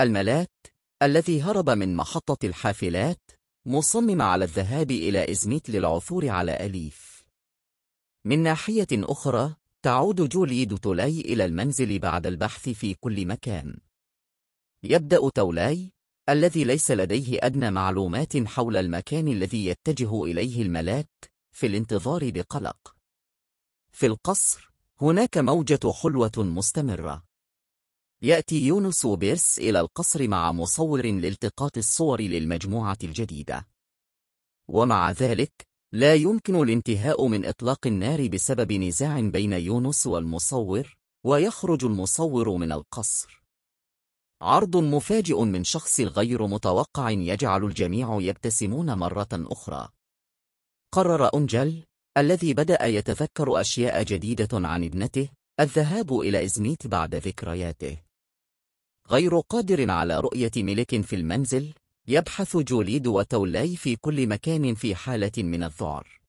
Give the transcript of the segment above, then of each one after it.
الملات الذي هرب من محطة الحافلات مصمم على الذهاب إلى إزميت للعثور على أليف من ناحية أخرى تعود جولي دوتولاي إلى المنزل بعد البحث في كل مكان يبدأ تولاي الذي ليس لديه أدنى معلومات حول المكان الذي يتجه إليه الملاك في الانتظار بقلق في القصر هناك موجة حلوة مستمرة يأتي يونس وبيرس إلى القصر مع مصور لالتقاط الصور للمجموعة الجديدة ومع ذلك لا يمكن الانتهاء من إطلاق النار بسبب نزاع بين يونس والمصور ويخرج المصور من القصر عرض مفاجئ من شخص غير متوقع يجعل الجميع يبتسمون مرة أخرى قرر أنجل الذي بدأ يتذكر أشياء جديدة عن ابنته الذهاب إلى إزميت بعد ذكرياته غير قادر على رؤية ملك في المنزل يبحث جوليد وتولاي في كل مكان في حالة من الذعر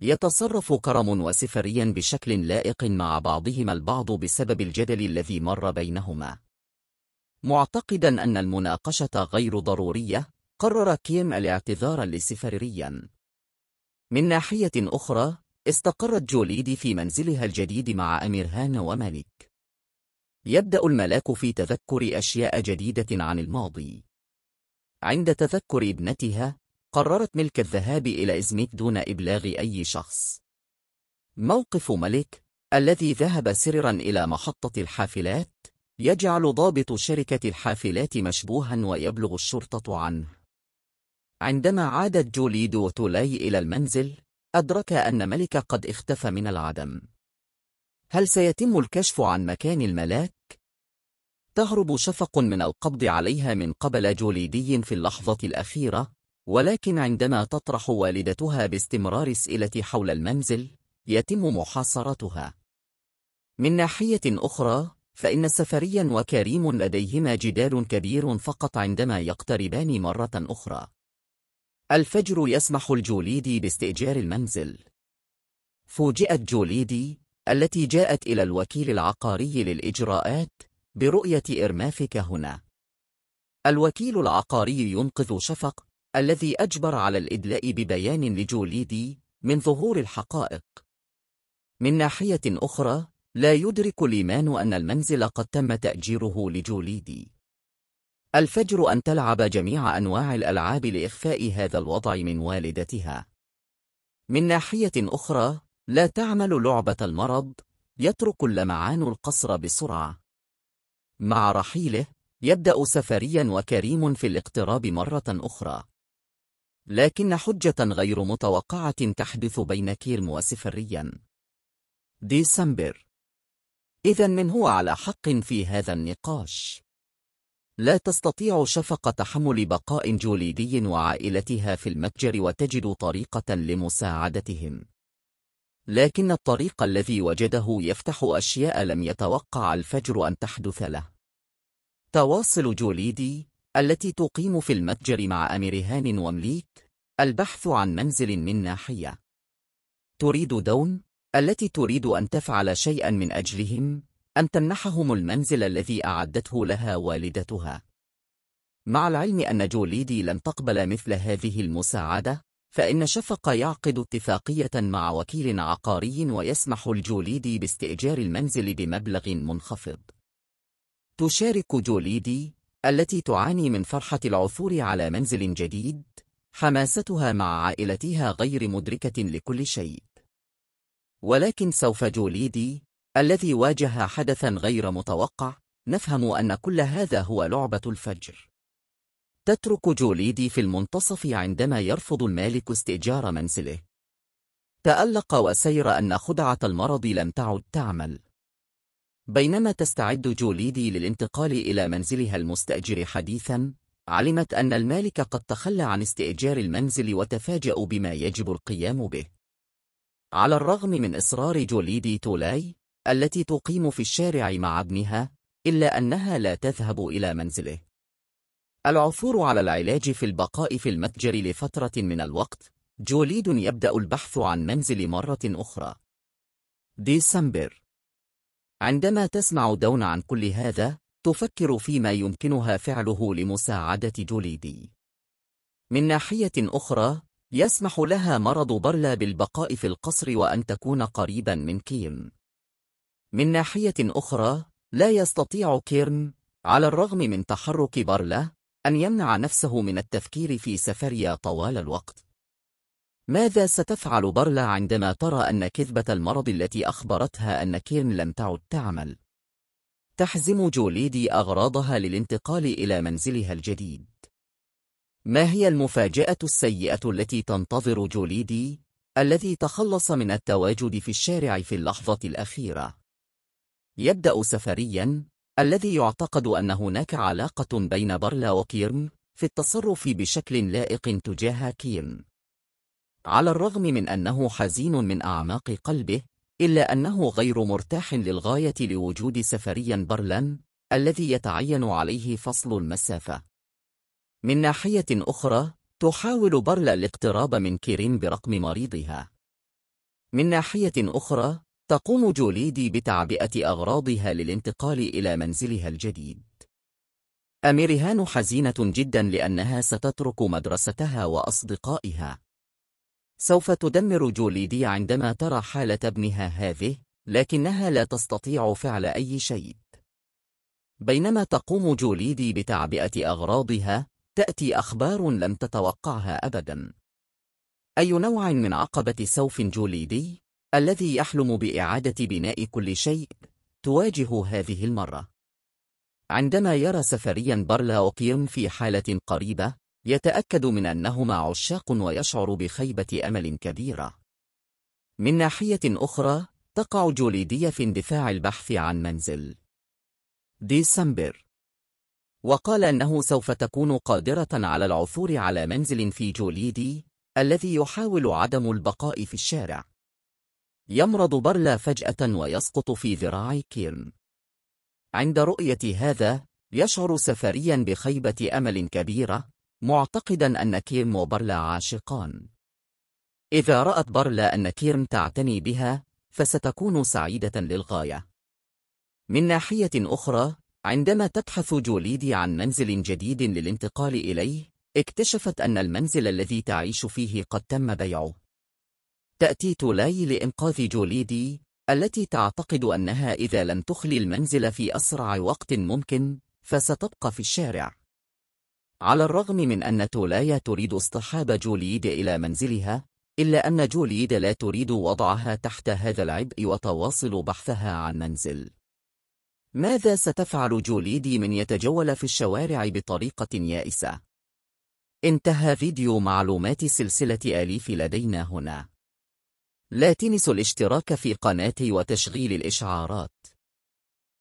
يتصرف كرم وسفريا بشكل لائق مع بعضهما البعض بسبب الجدل الذي مر بينهما معتقدا أن المناقشة غير ضرورية قرر كيم الاعتذار لسفريا من ناحية أخرى استقرت جوليد في منزلها الجديد مع أمير هان ومالك يبدأ الملاك في تذكر أشياء جديدة عن الماضي. عند تذكر ابنتها، قررت ملك الذهاب إلى إزميك دون إبلاغ أي شخص. موقف ملك، الذي ذهب سررا إلى محطة الحافلات، يجعل ضابط شركة الحافلات مشبوها ويبلغ الشرطة عنه. عندما عادت جوليد وتولاي إلى المنزل، أدرك أن ملك قد اختفى من العدم. هل سيتم الكشف عن مكان الملاك؟ تهرب شفق من القبض عليها من قبل جوليدي في اللحظة الأخيرة ولكن عندما تطرح والدتها باستمرار اسئلة حول المنزل يتم محاصرتها من ناحية أخرى فإن سفريا وكريم لديهما جدال كبير فقط عندما يقتربان مرة أخرى الفجر يسمح الجوليدي باستئجار المنزل فوجئت جوليدي التي جاءت إلى الوكيل العقاري للإجراءات برؤية إرمافك هنا. الوكيل العقاري ينقذ شفق الذي أجبر على الإدلاء ببيان لجوليدي من ظهور الحقائق. من ناحية أخرى، لا يدرك ليمان أن المنزل قد تم تأجيره لجوليدي. الفجر أن تلعب جميع أنواع الألعاب لإخفاء هذا الوضع من والدتها. من ناحية أخرى، لا تعمل لعبة المرض يترك اللمعان القصر بسرعة مع رحيله يبدأ سفريا وكريم في الاقتراب مرة أخرى لكن حجة غير متوقعة تحدث بين كيرم وسفريا ديسمبر إذا من هو على حق في هذا النقاش؟ لا تستطيع شفقة تحمل بقاء جوليدي وعائلتها في المتجر وتجد طريقة لمساعدتهم لكن الطريق الذي وجده يفتح أشياء لم يتوقع الفجر أن تحدث له تواصل جوليدي التي تقيم في المتجر مع أميرهان ومليك البحث عن منزل من ناحية تريد دون التي تريد أن تفعل شيئا من أجلهم أن تمنحهم المنزل الذي أعدته لها والدتها مع العلم أن جوليدي لن تقبل مثل هذه المساعدة فإن شفق يعقد اتفاقية مع وكيل عقاري ويسمح الجوليدي باستئجار المنزل بمبلغ منخفض تشارك جوليدي التي تعاني من فرحة العثور على منزل جديد حماستها مع عائلتها غير مدركة لكل شيء ولكن سوف جوليدي الذي واجه حدثا غير متوقع نفهم أن كل هذا هو لعبة الفجر تترك جوليدي في المنتصف عندما يرفض المالك استئجار منزله تألق وسير أن خدعة المرض لم تعد تعمل بينما تستعد جوليدي للانتقال إلى منزلها المستأجر حديثا علمت أن المالك قد تخلى عن استئجار المنزل وتفاجأ بما يجب القيام به على الرغم من إصرار جوليدي تولاي التي تقيم في الشارع مع ابنها إلا أنها لا تذهب إلى منزله العثور على العلاج في البقاء في المتجر لفترة من الوقت جوليد يبدأ البحث عن منزل مرة أخرى ديسمبر عندما تسمع دون عن كل هذا تفكر فيما يمكنها فعله لمساعدة جوليدي من ناحية أخرى يسمح لها مرض برلا بالبقاء في القصر وأن تكون قريبا من كيم من ناحية أخرى لا يستطيع كيرن على الرغم من تحرك برلا أن يمنع نفسه من التفكير في سفريا طوال الوقت ماذا ستفعل برلا عندما ترى أن كذبة المرض التي أخبرتها أن كيرن لم تعد تعمل؟ تحزم جوليدي أغراضها للانتقال إلى منزلها الجديد. ما هي المفاجأة السيئة التي تنتظر جوليدي الذي تخلص من التواجد في الشارع في اللحظة الأخيرة؟ يبدأ سفرياً الذي يعتقد أن هناك علاقة بين برلا وكيرم في التصرف بشكل لائق تجاه كيرم. على الرغم من أنه حزين من أعماق قلبه إلا أنه غير مرتاح للغاية لوجود سفريا برلا الذي يتعين عليه فصل المسافة من ناحية أخرى تحاول برلا الاقتراب من كيرين برقم مريضها من ناحية أخرى تقوم جوليدي بتعبئة أغراضها للانتقال إلى منزلها الجديد. أميرهان حزينة جدا لأنها ستترك مدرستها وأصدقائها. سوف تدمر جوليدي عندما ترى حالة ابنها هذه، لكنها لا تستطيع فعل أي شيء. بينما تقوم جوليدي بتعبئة أغراضها، تأتي أخبار لم تتوقعها أبدا. أي نوع من عقبة سوف جوليدي؟ الذي يحلم بإعادة بناء كل شيء تواجه هذه المرة عندما يرى سفريا برلا وقيم في حالة قريبة يتأكد من أنهما عشاق ويشعر بخيبة أمل كبيرة من ناحية أخرى تقع جوليدية في اندفاع البحث عن منزل ديسمبر وقال أنه سوف تكون قادرة على العثور على منزل في جوليدي الذي يحاول عدم البقاء في الشارع يمرض برلا فجأة ويسقط في ذراع كيرم. عند رؤية هذا، يشعر سفريا بخيبة أمل كبيرة، معتقدا أن كيرم وبرلا عاشقان. إذا رأت برلا أن كيرم تعتني بها، فستكون سعيدة للغاية. من ناحية أخرى، عندما تبحث جوليدي عن منزل جديد للانتقال إليه، اكتشفت أن المنزل الذي تعيش فيه قد تم بيعه. تأتي تولاي لإنقاذ جوليدي التي تعتقد أنها إذا لم تخلي المنزل في أسرع وقت ممكن فستبقى في الشارع على الرغم من أن تولاي تريد اصطحاب جوليد إلى منزلها إلا أن جوليد لا تريد وضعها تحت هذا العبء وتواصل بحثها عن منزل ماذا ستفعل جوليدي من يتجول في الشوارع بطريقة يائسة؟ انتهى فيديو معلومات سلسلة آليف لدينا هنا لا تنسوا الاشتراك في قناتي وتشغيل الإشعارات